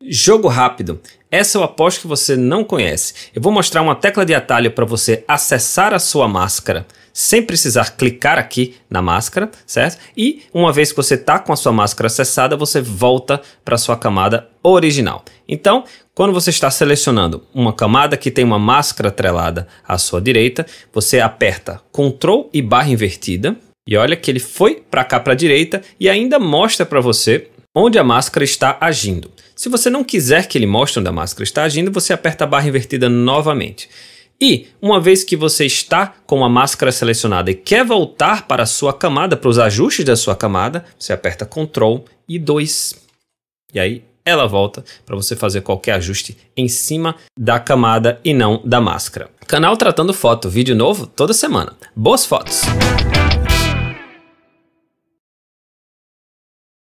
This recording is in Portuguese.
Jogo rápido. Essa eu é aposto que você não conhece. Eu vou mostrar uma tecla de atalho para você acessar a sua máscara sem precisar clicar aqui na máscara, certo? E uma vez que você está com a sua máscara acessada, você volta para a sua camada original. Então, quando você está selecionando uma camada que tem uma máscara atrelada à sua direita, você aperta Ctrl e barra invertida. E olha que ele foi para cá para a direita e ainda mostra para você onde a máscara está agindo. Se você não quiser que ele mostre onde a máscara está agindo, você aperta a barra invertida novamente. E, uma vez que você está com a máscara selecionada e quer voltar para a sua camada, para os ajustes da sua camada, você aperta Ctrl e 2. E aí ela volta para você fazer qualquer ajuste em cima da camada e não da máscara. Canal Tratando Foto, vídeo novo toda semana. Boas fotos!